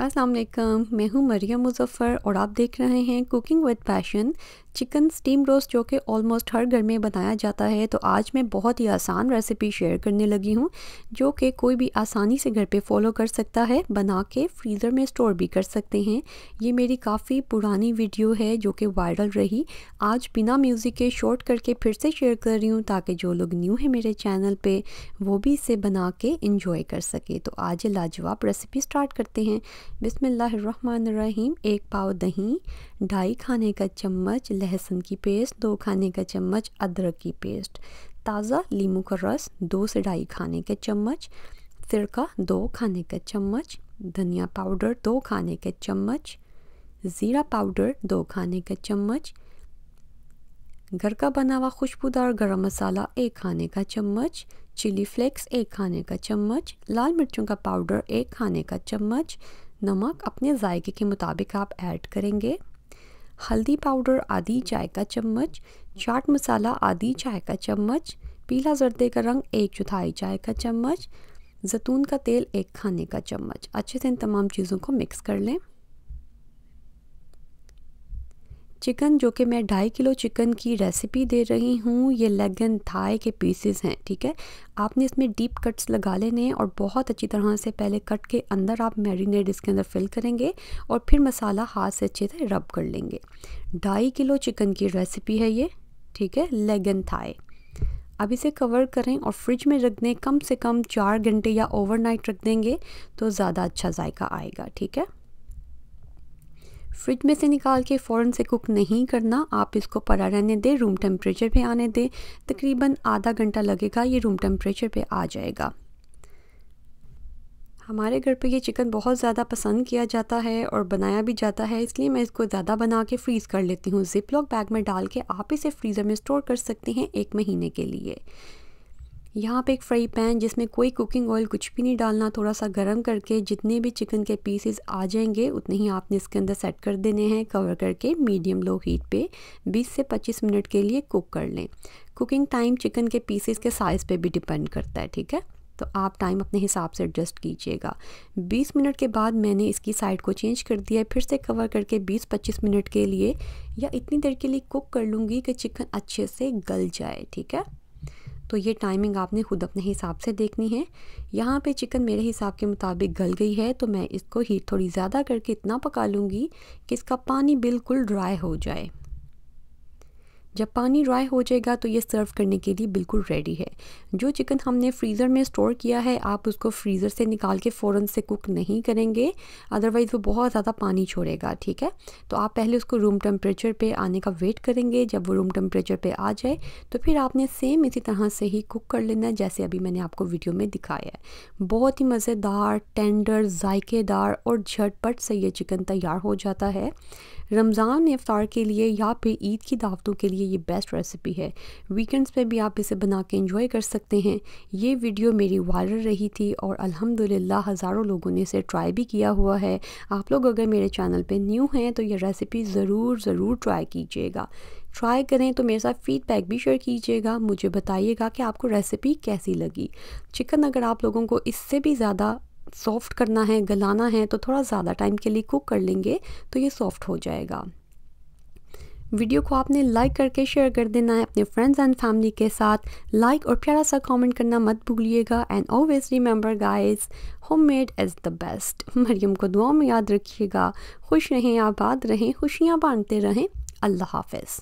असलकम मैं हूँ मरियम मुजफ़र और आप देख रहे हैं cooking with passion chicken steam roast जो कि ऑलमोस्ट हर घर में बनाया जाता है तो आज मैं बहुत ही आसान रेसिपी शेयर करने लगी हूँ जो कि कोई भी आसानी से घर पे फॉलो कर सकता है बना के फ्रीज़र में स्टोर भी कर सकते हैं ये मेरी काफ़ी पुरानी वीडियो है जो कि वायरल रही आज बिना म्यूज़िक के शॉर्ट करके फिर से शेयर कर रही हूँ ताकि जो लोग न्यू हैं मेरे चैनल पर वो भी इसे बना के इंजॉय कर सके तो आज लाजवाब रेसिपी स्टार्ट करते हैं रहीम एक पाव दही ढाई खाने का चम्मच लहसुन की पेस्ट दो खाने का चम्मच अदरक की पेस्ट ताज़ा लीमू का रस दो से ढाई खाने के चम्मच सिरका दो खाने का चम्मच धनिया पाउडर दो खाने के चम्मच ज़ीरा पाउडर दो खाने का चम्मच घर का बना हुआ खुशबूदार गरम मसाला एक खाने का चम्मच चिली फ्लेक्स एक खाने का चम्मच लाल मिर्चों का पाउडर एक खाने का चम्मच नमक अपने जायके के मुताबिक आप ऐड करेंगे हल्दी पाउडर आधी चाय का चम्मच चाट मसाला आधी चाय का चम्मच पीला जर्दे का रंग एक चौथाई चाय का चम्मच जैतून का तेल एक खाने का चम्मच अच्छे से इन तमाम चीज़ों को मिक्स कर लें चिकन जो कि मैं ढाई किलो चिकन की रेसिपी दे रही हूँ ये लेग एंड थाई के पीसेस हैं ठीक है आपने इसमें डीप कट्स लगा लेने और बहुत अच्छी तरह से पहले कट के अंदर आप मैरिनेट इसके अंदर फिल करेंगे और फिर मसाला हाथ से अच्छे से रब कर लेंगे ढाई किलो चिकन की रेसिपी है ये ठीक है लेग एंड थाई अब इसे कवर करें और फ्रिज में रख दें कम से कम चार घंटे या ओवरनाइट रख देंगे तो ज़्यादा अच्छा जायका आएगा ठीक है फ्रिज में से निकाल के फ़ौर से कुक नहीं करना आप इसको पड़ा रहने दें रूम टेम्परेचर पे आने दें तकरीबन आधा घंटा लगेगा ये रूम टेम्परेचर पे आ जाएगा हमारे घर पे ये चिकन बहुत ज़्यादा पसंद किया जाता है और बनाया भी जाता है इसलिए मैं इसको ज़्यादा बना के फ्रीज़ कर लेती हूँ जिप लॉक बैग में डाल के आप इसे फ्रीज़र में स्टोर कर सकते हैं एक महीने के लिए यहाँ पे एक फ्राई पैन जिसमें कोई कुकिंग ऑयल कुछ भी नहीं डालना थोड़ा सा गर्म करके जितने भी चिकन के पीसेस आ जाएंगे उतने ही आपने इसके अंदर सेट कर देने हैं कवर करके मीडियम लो हीट पे 20 से 25 मिनट के लिए कुक कर लें कुकिंग टाइम चिकन के पीसेस के साइज़ पे भी डिपेंड करता है ठीक है तो आप टाइम अपने हिसाब से एडजस्ट कीजिएगा 20 मिनट के बाद मैंने इसकी साइड को चेंज कर दिया है फिर से कवर करके 20-25 मिनट के लिए या इतनी देर के लिए कुक कर लूँगी कि चिकन अच्छे से गल जाए ठीक है तो ये टाइमिंग आपने खुद अपने हिसाब से देखनी है यहाँ पे चिकन मेरे हिसाब के मुताबिक गल गई है तो मैं इसको हीट थोड़ी ज़्यादा करके इतना पका लूँगी कि इसका पानी बिल्कुल ड्राई हो जाए जब पानी ड्राई हो जाएगा तो ये सर्व करने के लिए बिल्कुल रेडी है जो चिकन हमने फ्रीज़र में स्टोर किया है आप उसको फ्रीज़र से निकाल के फ़ौरन से कुक नहीं करेंगे अदरवाइज़ वो बहुत ज़्यादा पानी छोड़ेगा ठीक है तो आप पहले उसको रूम टेम्परेचर पे आने का वेट करेंगे जब वो रूम टेम्परेचर पे आ जाए तो फिर आपने सेम इसी तरह से ही कुक कर लेना है जैसे अभी मैंने आपको वीडियो में दिखाया है बहुत ही मज़ेदार टेंडर जायकेदार और झटपट से ये चिकन तैयार हो जाता है रमज़ान इफ्तार के लिए या फिर ईद की दावतों के लिए लिए ये बेस्ट रेसिपी है वीकेंड्स पे भी आप इसे बना के इंजॉय कर सकते हैं ये वीडियो मेरी वायरल रही थी और अल्हम्दुलिल्लाह हज़ारों लोगों ने इसे ट्राई भी किया हुआ है आप लोग अगर मेरे चैनल पे न्यू हैं तो ये रेसिपी ज़रूर ज़रूर ट्राई कीजिएगा ट्राई करें तो मेरे साथ फीडबैक भी शेयर कीजिएगा मुझे बताइएगा कि आपको रेसिपी कैसी लगी चिकन अगर आप लोगों को इससे भी ज़्यादा सॉफ़्ट करना है गलाना है तो थोड़ा ज़्यादा टाइम के लिए कुक कर लेंगे तो ये सॉफ़्ट हो जाएगा वीडियो को आपने लाइक करके शेयर कर देना है अपने फ्रेंड्स एंड फैमिली के साथ लाइक और प्यारा सा कमेंट करना मत भूलिएगा and always remember guys homemade is the best Mariam को दुआओं में याद रखिएगा खुश रहें आबाद रहें खुशियाँ बांटते रहें अल्लाह हाफिज़